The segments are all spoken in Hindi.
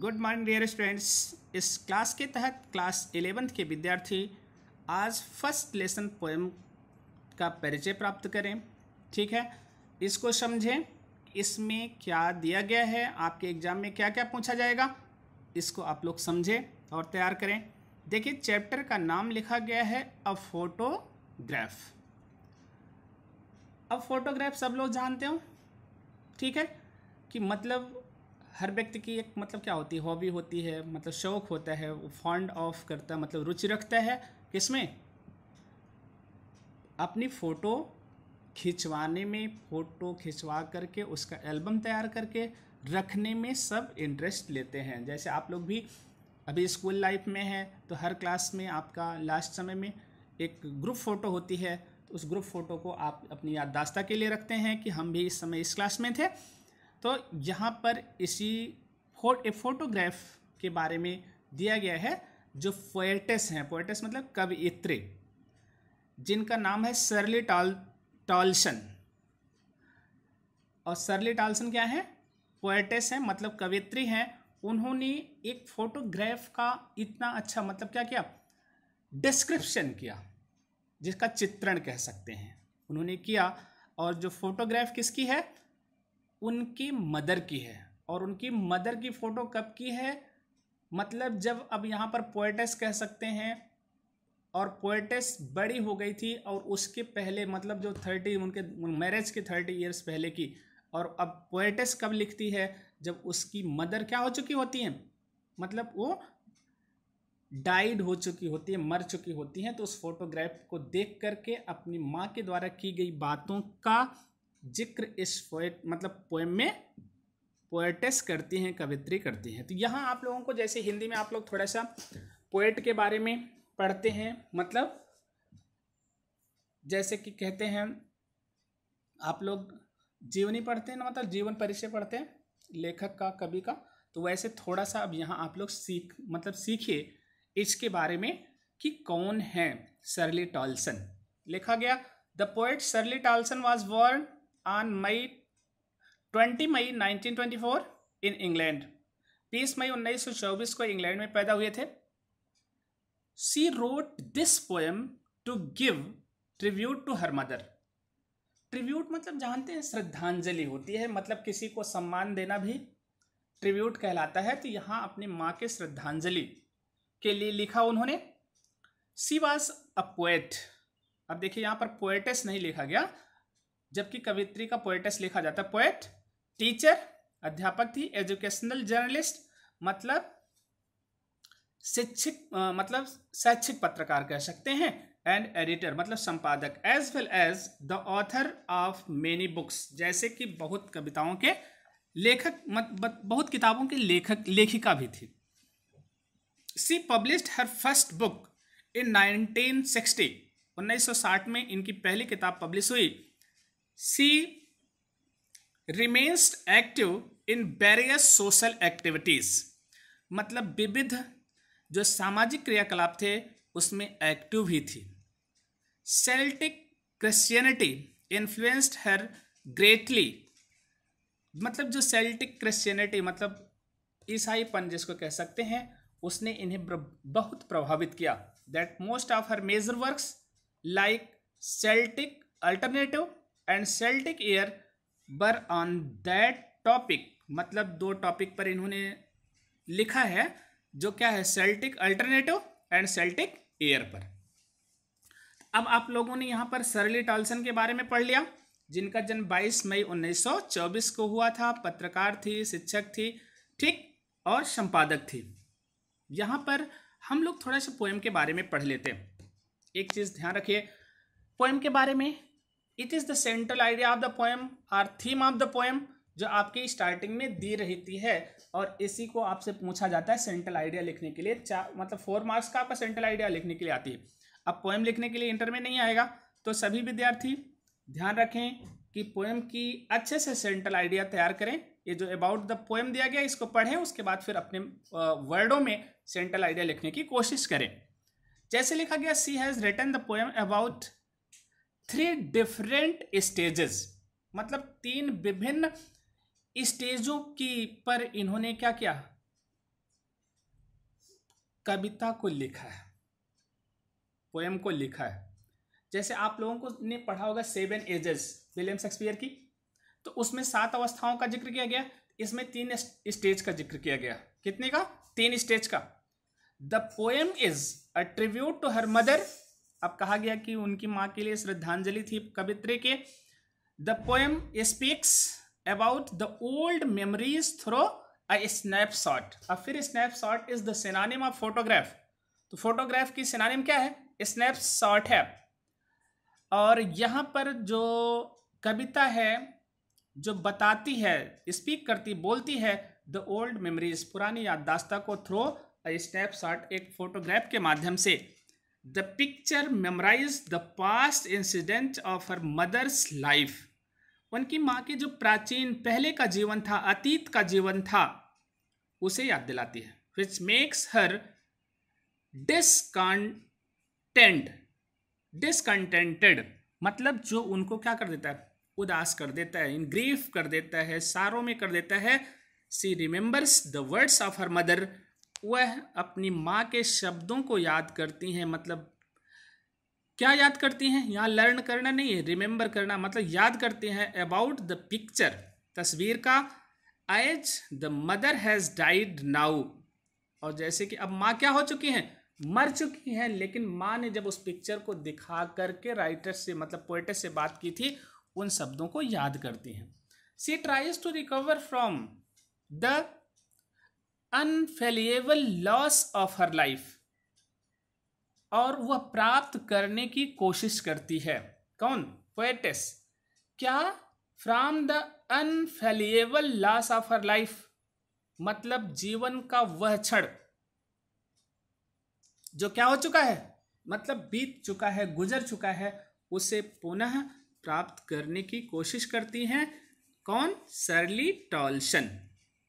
गुड मॉर्निंग डियर स्टूडेंट्स इस क्लास के तहत क्लास एलेवेंथ के विद्यार्थी आज फर्स्ट लेसन पोएम का परिचय प्राप्त करें ठीक है इसको समझें इसमें क्या दिया गया है आपके एग्जाम में क्या क्या पूछा जाएगा इसको आप लोग समझें और तैयार करें देखिए चैप्टर का नाम लिखा गया है अ फोटोग्राफ अब फोटोग्राफ सब लोग जानते हो ठीक है कि मतलब हर व्यक्ति की एक मतलब क्या होती है हॉबी होती है मतलब शौक होता है वो फॉन्ड ऑफ करता है मतलब रुचि रखता है किसमें अपनी फ़ोटो खिंचवाने में फ़ोटो खिंचवा करके उसका एल्बम तैयार करके रखने में सब इंटरेस्ट लेते हैं जैसे आप लोग भी अभी स्कूल लाइफ में हैं तो हर क्लास में आपका लास्ट समय में एक ग्रुप फ़ोटो होती है तो उस ग्रुप फ़ोटो को आप अपनी याददाश्ता के लिए रखते हैं कि हम भी इस समय इस क्लास में थे तो यहाँ पर इसी फो ए फोटोग्राफ के बारे में दिया गया है जो फोएटस हैं फोएटस मतलब कवयित्री जिनका नाम है सरली टॉल टॉल्सन और सरली टॉल्सन क्या है पोएटेस हैं मतलब कवित्री हैं उन्होंने एक फोटोग्राफ का इतना अच्छा मतलब क्या किया डिस्क्रिप्शन किया जिसका चित्रण कह सकते हैं उन्होंने किया और जो फोटोग्राफ किसकी है उनकी मदर की है और उनकी मदर की फ़ोटो कब की है मतलब जब अब यहाँ पर पोएटस कह सकते हैं और पोएटस बड़ी हो गई थी और उसके पहले मतलब जो थर्टी उनके मैरिज के थर्टी ईयर्स पहले की और अब पोएटस कब लिखती है जब उसकी मदर क्या हो चुकी होती है मतलब वो डाइड हो चुकी होती है मर चुकी होती हैं तो उस फोटोग्राफ को देख करके अपनी माँ के द्वारा की गई बातों का जिक्र इस पोएट मतलब पोएम में पोएटेस करती हैं कवित्री करती हैं तो यहाँ आप लोगों को जैसे हिंदी में आप लोग थोड़ा सा पोएट के बारे में पढ़ते हैं मतलब जैसे कि कहते हैं आप लोग जीवनी पढ़ते हैं ना मतलब जीवन परिचय पढ़ते हैं लेखक का कवि का तो वैसे थोड़ा सा अब यहाँ आप लोग सीख मतलब सीखिए इसके बारे में कि कौन है सरली टॉल्सन लिखा गया the poet Shirley Toulson was born on May 20 मई 1924 इन इंग्लैंड 20 मई 1924 को इंग्लैंड में पैदा हुए थे she wrote this poem to give tribute to her mother tribute मतलब जानते हैं श्रद्धांजलि होती है मतलब किसी को सम्मान देना भी ट्रिब्यूट कहलाता है तो यहाँ अपनी माँ के श्रद्धांजलि के लिए लिखा उन्होंने सी वॉज अ पोएट अब देखिए यहाँ पर पोएटेस नहीं लिखा गया जबकि कवित्री का पोएटस लिखा जाता है पोएट टीचर अध्यापक थी एजुकेशनल जर्नलिस्ट मतलब शिक्षिक मतलब शैक्षिक पत्रकार कह सकते हैं एंड एडिटर मतलब संपादक as well as the author of many books जैसे कि बहुत कविताओं के लेखक मत, बहुत किताबों के लेखक लेखिका भी थी she published her first book in 1960 1960 में इनकी पहली किताब पब्लिश हुई she remains active in various social activities मतलब विविध जो सामाजिक क्रियाकलाप थे उसमें एक्टिव भी थी Celtic Christianity influenced her greatly मतलब जो सेल्टिक क्रिश्चियनिटी मतलब ईसाईपन जिसको कह सकते हैं उसने इन्हें बहुत प्रभावित किया that most of her major works like Celtic alternative and Celtic air बर ऑन दैट टॉपिक मतलब दो टॉपिक पर इन्होंने लिखा है जो क्या है Celtic alternative and Celtic air पर अब आप लोगों ने यहाँ पर सरली टॉल्सन के बारे में पढ़ लिया जिनका जन्म 22 मई 1924 को हुआ था पत्रकार थी शिक्षक थी ठीक और संपादक थी यहाँ पर हम लोग थोड़ा सा पोएम के बारे में पढ़ लेते हैं एक चीज़ ध्यान रखिए पोएम के बारे में it is the central idea of the poem or theme of the poem जो आपकी स्टार्टिंग में दी रहती है और इसी को आपसे पूछा जाता है सेंट्रल आइडिया लिखने के लिए चार मतलब फोर मार्क्स का आपका सेंट्रल आइडिया लिखने के लिए आती है अब पोएम लिखने के लिए इंटर में नहीं आएगा तो सभी विद्यार्थी ध्यान रखें कि पोएम की अच्छे से सेंट्रल आइडिया तैयार करें ये जो अबाउट द पोएम दिया गया इसको पढ़ें उसके बाद फिर अपने वर्डों में सेंट्रल आइडिया लिखने की कोशिश करें जैसे लिखा गया she has written the poem about three different stages मतलब तीन विभिन्न स्टेजों की पर इन्होंने क्या किया कविता को लिखा है पोएम को लिखा है जैसे आप लोगों को ने पढ़ा होगा सेवन एजेस विलियम शेक्सपियर की तो उसमें सात अवस्थाओं का जिक्र किया गया इसमें तीन स्टेज का जिक्र किया गया कितने का तीन स्टेज का the poem is a tribute to her mother अब कहा गया कि उनकी माँ के लिए श्रद्धांजलि थी कवित्री के the poem speaks about the old memories through a snapshot अब फिर snapshot is the synonym of photograph तो फोटोग्राफ की सिनानिम क्या है स्नैपशॉट है और यहाँ पर जो कविता है जो बताती है स्पीक करती बोलती है द ओल्ड मेमरीज पुरानी याददाश्ता को थ्रो अ स्नैपशॉट एक फोटोग्राफ के माध्यम से the picture memorize the past incident of her mother's life उनकी माँ के जो प्राचीन पहले का जीवन था अतीत का जीवन था उसे याद दिलाती है which makes her discontent discontented मतलब जो उनको क्या कर देता है उदास कर देता है इन ग्रीफ कर देता है सारों में कर देता है she remembers the words of her mother वह अपनी माँ के शब्दों को याद करती हैं मतलब क्या याद करती हैं यहाँ लर्न करना नहीं है रिमेंबर करना मतलब याद करती हैं अबाउट द पिक्चर तस्वीर का as the mother has died now और जैसे कि अब माँ क्या हो चुकी हैं मर चुकी हैं लेकिन माँ ने जब उस पिक्चर को दिखा करके राइटर से मतलब पोइटर से बात की थी उन शब्दों को याद करती हैं she tries to recover from the unfillable loss of her life और वह प्राप्त करने की कोशिश करती है कौन पोएटेस क्या from the unfillable loss of her life मतलब जीवन का वह क्षण जो क्या हो चुका है मतलब बीत चुका है गुजर चुका है उसे पुनः प्राप्त करने की कोशिश करती हैं कौन सरली टॉल्शन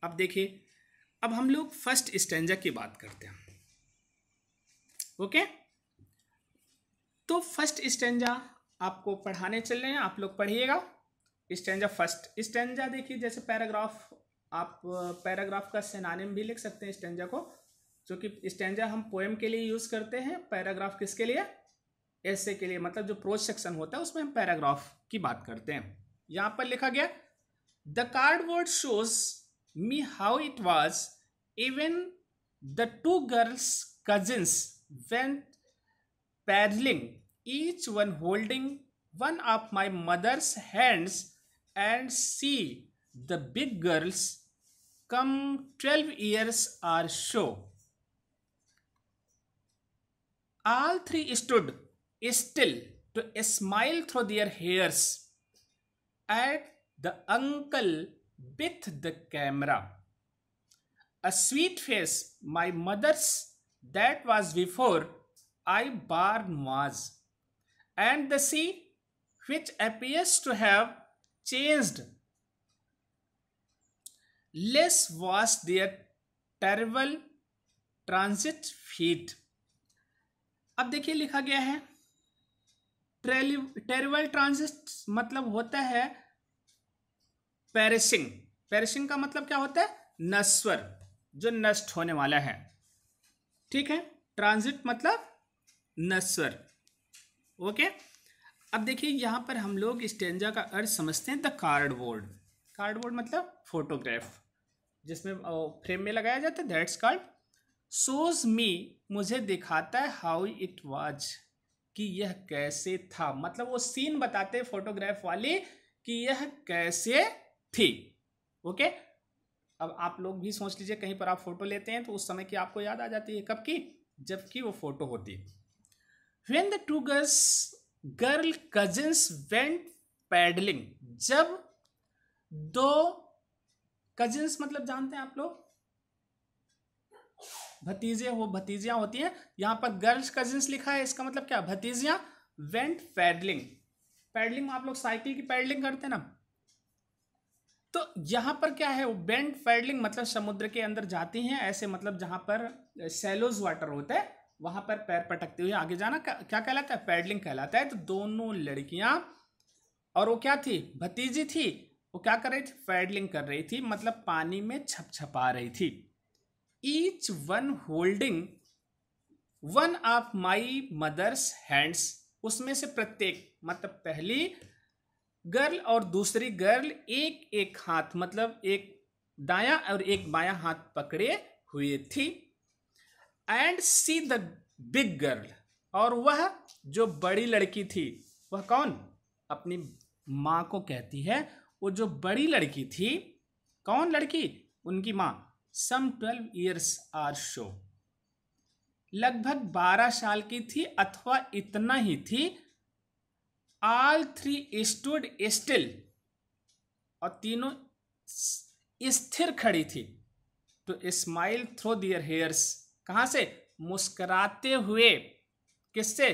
अब देखिए अब हम लोग फर्स्ट स्टेंजा की बात करते हैं ओके तो फर्स्ट स्टेंजा आपको पढ़ाने चल रहे हैं आप लोग पढ़िएगा स्टेंजा फर्स्ट स्टेंजा देखिए जैसे पैराग्राफ आप पैराग्राफ का सेनानिम भी लिख सकते हैं स्टेंजा को जो कि स्टेंजा हम पोएम के लिए यूज़ करते हैं पैराग्राफ किसके लिए ऐसे के लिए मतलब जो प्रोज सेक्शन होता है उसमें हम पैराग्राफ की बात करते हैं यहाँ पर लिखा गया the cardboard shows me how it was even the two girls cousins went paddling each one holding one of my mother's hands and see the big girls come 12 years or so. All three stood still to smile through their hairs at the uncle with the camera. A sweet face, my mother's, that was before I born was. And the sea, which appears to have changed. Less was their terrible transit feet. अब देखिए लिखा गया है टेरिबल ट्रांजिट मतलब होता है पेरिसिंग पेरिसिंग का मतलब क्या होता है नस्वर जो नष्ट होने वाला है ठीक है ट्रांजिट मतलब नस्वर ओके अब देखिए यहां पर हम लोग स्टेंजा का अर्थ समझते हैं द कार्डबोर्ड कार्डबोर्ड मतलब फोटोग्राफ जिसमें फ्रेम में लगाया जाता है दैट्स कार्ड सोज मी मुझे दिखाता है हाउ इट वाज कि यह कैसे था मतलब वो सीन बताते फोटोग्राफ वाले कि यह कैसे थी ओके अब आप लोग भी सोच लीजिए कहीं पर आप फोटो लेते हैं तो उस समय की आपको याद आ जाती है कब की जबकि वो फोटो होती when the two girls girl cousins went paddling जब दो कजिन्स मतलब जानते हैं आप लोग भतीजे हो भतीजियां होती हैं यहां पर गर्ल्स कजिन्स लिखा है इसका मतलब क्या भतीजियां वेंट पैडलिंग पैडलिंग आप लोग साइकिल की पैडलिंग करते हैं ना तो यहाँ पर क्या है वो बेंड फेडलिंग मतलब समुद्र के अंदर जाती हैं ऐसे मतलब जहाँ पर सेलोज वाटर होता है वहाँ पर पैर पटकते हुए आगे जाना क्या कहलाता है पैडलिंग कहलाता है तो दोनों लड़कियाँ और वो क्या थी भतीजी थी वो क्या कर रही थी पैडलिंग कर रही थी मतलब पानी में छप छपा रही थी each one holding one of my mother's hands उसमें से प्रत्येक मतलब पहली गर्ल और दूसरी गर्ल एक एक हाथ मतलब एक दाया और एक बाया हाथ पकड़े हुए थी and she the big girl और वह जो बड़ी लड़की थी वह कौन अपनी माँ को कहती है वो जो बड़ी लड़की थी कौन लड़की उनकी माँ some twelve years or so लगभग बारह साल की थी अथवा इतना ही थी ऑल थ्री स्टूड स्टिल और तीनों स्थिर खड़ी थी to smile through their hairs कहाँ से मुस्कराते हुए किससे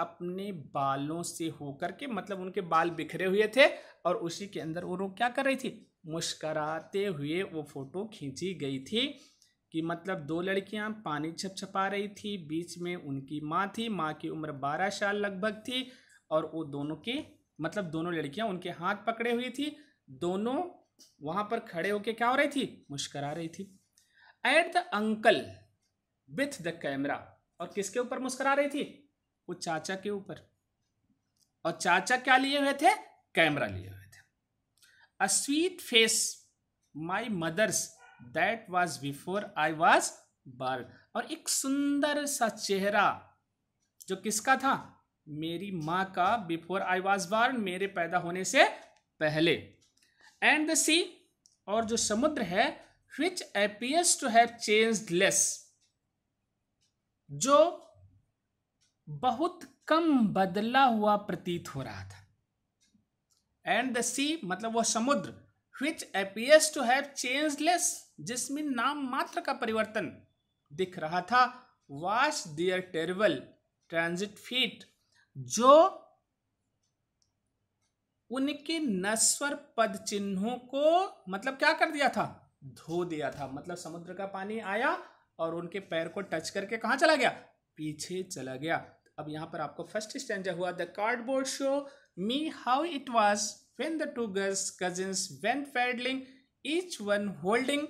अपने बालों से होकर के मतलब उनके बाल बिखरे हुए थे और उसी के अंदर वो लोग क्या कर रही थी मुस्कराते हुए वो फोटो खींची गई थी कि मतलब दो लड़कियां पानी छप छपा रही थी बीच में उनकी माँ थी माँ की उम्र बारह साल लगभग थी और वो दोनों के मतलब दोनों लड़कियां उनके हाथ पकड़े हुई थी दोनों वहां पर खड़े होके क्या हो रही थी मुस्करा रही थी at the uncle with the camera और किसके ऊपर मुस्करा रही थी वो चाचा के ऊपर और चाचा क्या लिए हुए थे कैमरा लिए हुए थे a sweet face my mother's that was before I was born और एक सुंदर सा चेहरा जो किसका था मेरी माँ का बिफोर आई वॉज बार्न मेरे पैदा होने से पहले एंड द सी और जो समुद्र है which appears to have change less जो बहुत कम बदला हुआ प्रतीत हो रहा था एंड द सी मतलब वह समुद्र which appears to have change less जिसमें नाम मात्र का परिवर्तन दिख रहा था wash their terrible transit feet जो उनके नस्वर पद चिन्हों को मतलब क्या कर दिया था धो दिया था मतलब समुद्र का पानी आया और उनके पैर को टच करके कहा चला गया पीछे चला गया अब यहां पर आपको फर्स्ट स्टैंड हुआ the cardboard show me how it was when the two girls cousin went paddling each one holding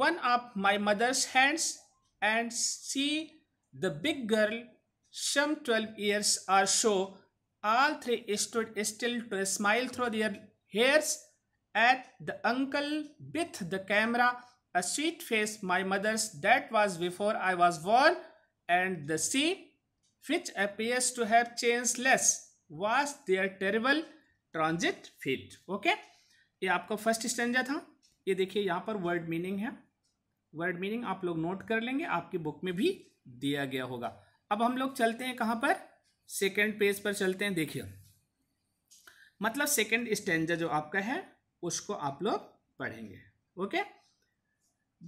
one of my mother's hands and she the big girl some 12 years or so, all three stood still to smile through their hairs at the uncle with the camera, a sweet face, my mother's, that was before I was born, and the sea, which appears to have changed less, was their terrible transit feet okay ये आपका फर्स्ट स्टेंजा था ये देखिए यहाँ पर वर्ड मीनिंग है वर्ड मीनिंग आप लोग नोट कर लेंगे आपकी बुक में भी दिया गया होगा अब हम लोग चलते हैं कहाँ पर सेकेंड पेज पर चलते हैं देखिए मतलब सेकेंड स्टेंजा जो आपका है उसको आप लोग पढ़ेंगे ओके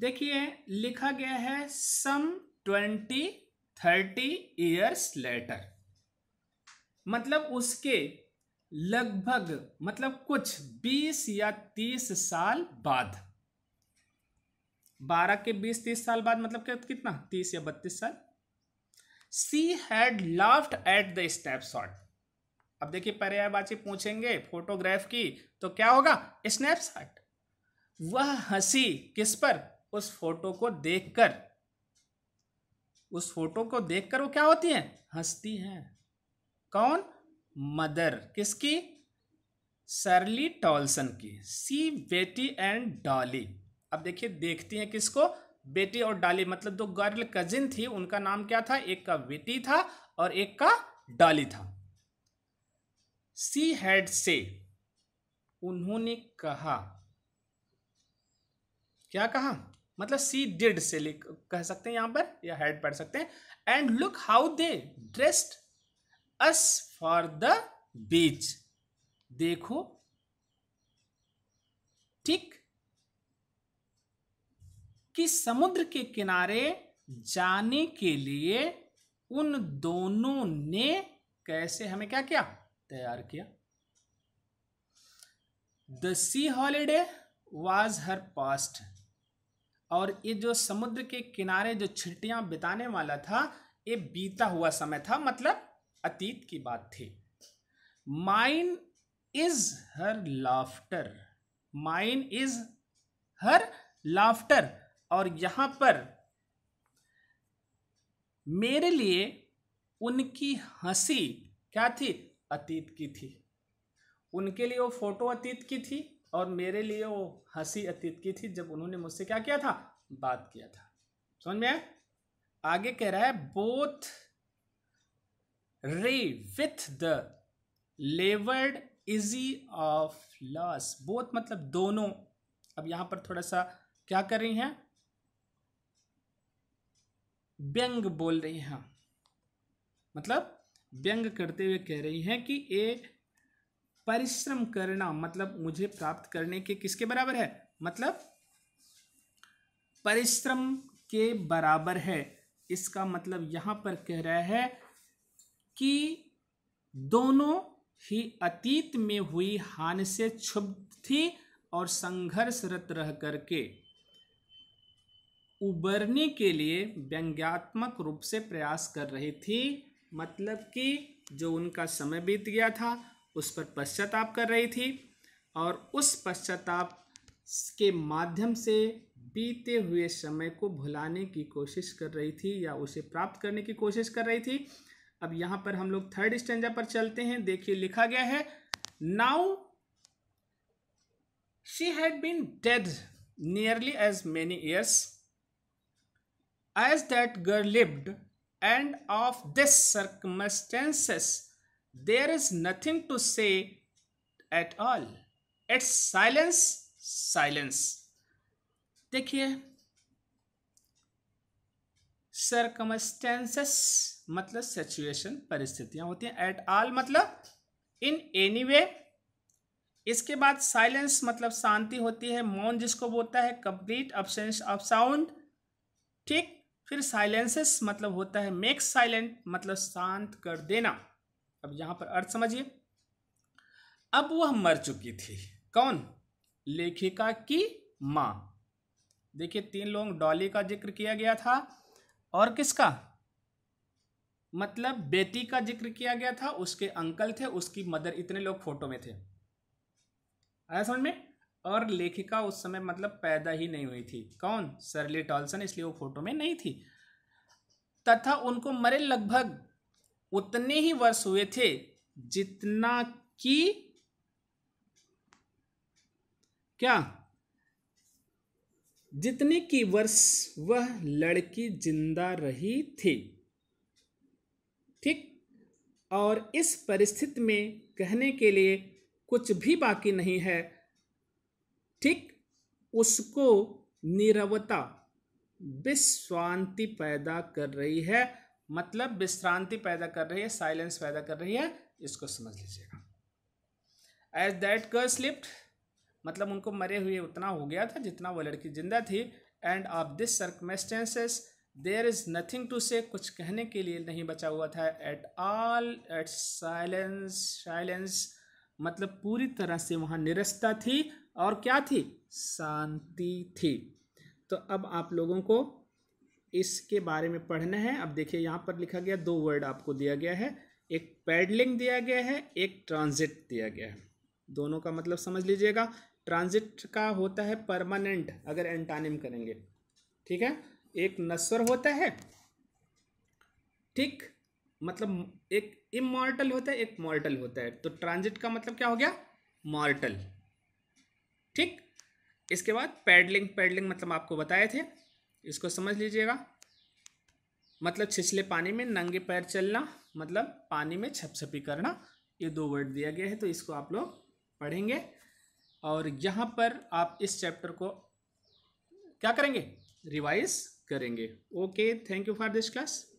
देखिए लिखा गया है some twenty thirty years later मतलब उसके लगभग मतलब कुछ बीस या तीस साल बाद बारह के बीस तीस साल बाद मतलब क्या कितना तीस या बत्तीस साल she had laughed at the snapshot अब देखिए पर्यायवाची पूछेंगे फोटोग्राफ की तो क्या होगा स्नैपशॉट वह हंसी किस पर उस फोटो को देखकर उस फोटो को देखकर वो क्या होती है हंसती है कौन मदर किसकी सरली टॉलसन की सी बेटी एंड डॉली अब देखिए देखती है किसको बेटी और डाली मतलब दो गर्ल कजिन थी उनका नाम क्या था एक का बेटी था और एक का डाली था सी हैड से उन्होंने कहा क्या कहा मतलब सी डिड से कह सकते हैं यहां पर या हेड पढ़ सकते हैं and look how they dressed us for the beach देखो ठीक कि समुद्र के किनारे जाने के लिए उन दोनों ने कैसे हमें क्या किया तैयार किया the sea holiday was her past और ये जो समुद्र के किनारे जो छिटियां बिताने वाला था ये बीता हुआ समय था मतलब अतीत की बात थी mine is her laughter mine is her laughter और यहाँ पर मेरे लिए उनकी हंसी क्या थी अतीत की थी उनके लिए वो फोटो अतीत की थी और मेरे लिए वो हंसी अतीत की थी जब उन्होंने मुझसे क्या किया था बात किया था समझ में आया आगे कह रहा है both wry with the laboured ease of loss both मतलब दोनों अब यहां पर थोड़ा सा क्या कर रही हैं व्यंग बोल रही हैं मतलब व्यंग करते हुए कह रही हैं कि ये परिश्रम करना मतलब मुझे प्राप्त करने के किसके बराबर है मतलब परिश्रम के बराबर है इसका मतलब यहां पर कह रहा है कि दोनों ही अतीत में हुई हानि से क्षुब्ध थी और संघर्षरत रह करके उबरने के लिए व्यंग्यात्मक रूप से प्रयास कर रही थी मतलब कि जो उनका समय बीत गया था उस पर पश्चाताप कर रही थी और उस पश्चाताप के माध्यम से बीते हुए समय को भुलाने की कोशिश कर रही थी या उसे प्राप्त करने की कोशिश कर रही थी अब यहाँ पर हम लोग थर्ड स्टेंजा पर चलते हैं देखिए लिखा गया है now she had been dead nearly as many years as that girl lived and of this circumstances there is nothing to say at all it's silence silence देखिए सर्कमस्टेंसेस मतलब सिचुएशन परिस्थितियां होती हैं एट ऑल मतलब इन एनी वे इसके बाद साइलेंस मतलब शांति होती है मौन जिसको बोलता है कंप्लीट अब्सेंस ऑफ साउंड ठीक फिर साइलेंसेस मतलब होता है मेक साइलेंट मतलब शांत कर देना अब यहाँ पर अर्थ समझिए अब वह मर चुकी थी कौन लेखिका की माँ देखिए तीन लोग डॉली का जिक्र किया गया था और किसका मतलब बेटी का जिक्र किया गया था उसके अंकल थे उसकी मदर इतने लोग फोटो में थे आया समझ में और लेखिका उस समय मतलब पैदा ही नहीं हुई थी कौन सरली टॉल्सन इसलिए वो फोटो में नहीं थी तथा उनको मरे लगभग उतने ही वर्ष हुए थे जितना कि क्या जितने की वर्ष वह लड़की जिंदा रही थी ठीक और इस परिस्थिति में कहने के लिए कुछ भी बाकी नहीं है ठीक उसको निरवता विश्रांति पैदा कर रही है मतलब विश्रांति पैदा कर रही है साइलेंस पैदा कर रही है इसको समझ लीजिएगा एज दैट गर्ल स्लिप्ट मतलब उनको मरे हुए उतना हो गया था जितना वो लड़की जिंदा थी and of this circumstances there is nothing to say कुछ कहने के लिए नहीं बचा हुआ था at all at silence silence मतलब पूरी तरह से वहाँ निरस्ता थी और क्या थी शांति थी तो अब आप लोगों को इसके बारे में पढ़ना है अब देखिए यहाँ पर लिखा गया दो वर्ड आपको दिया गया है एक पैडलिंग दिया गया है एक ट्रांजिट दिया गया है दोनों का मतलब समझ लीजिएगा ट्रांजिट का होता है परमानेंट अगर एंटानिम करेंगे ठीक है एक नस्वर होता है ठीक मतलब एक इमोर्टल होता है एक मॉर्टल होता है तो ट्रांजिट का मतलब क्या हो गया मॉर्टल ठीक इसके बाद पैडलिंग पैडलिंग मतलब आपको बताए थे इसको समझ लीजिएगा मतलब छिछले पानी में नंगे पैर चलना मतलब पानी में छपछपी करना ये दो वर्ड दिया गया है तो इसको आप लोग पढ़ेंगे और यहाँ पर आप इस चैप्टर को क्या करेंगे रिवाइज करेंगे okay thank you for this class